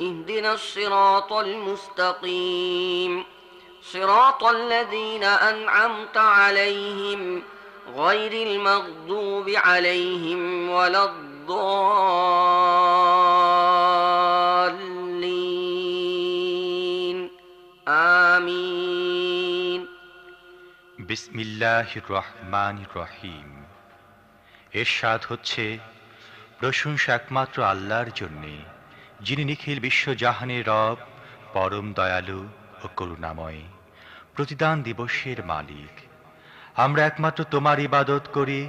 اهدنا الصراط المستقيم صراط الذين أنعمت عليهم غير المغضوب عليهم ولا الضالين آمين بسم الله الرحمن الرحيم এর স্বাদ হচ্ছে প্রশংসা একমাত্র আল্লাহর জন্যে যিনি নিখিল বিশ্ব জাহানের রব পরম দয়ালু ও করুণাময় প্রতিদান দিবসের মালিক আমরা একমাত্র তোমার ইবাদত করি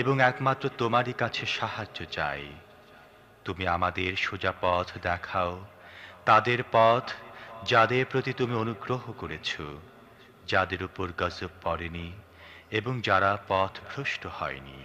এবং একমাত্র তোমারই কাছে সাহায্য চাই তুমি আমাদের সোজা পথ দেখাও তাদের পথ যাদের প্রতি তুমি অনুগ্রহ করেছ যাদের উপর গজব পড়েনি এবং যারা পথ ভ্রষ্ট হয়নি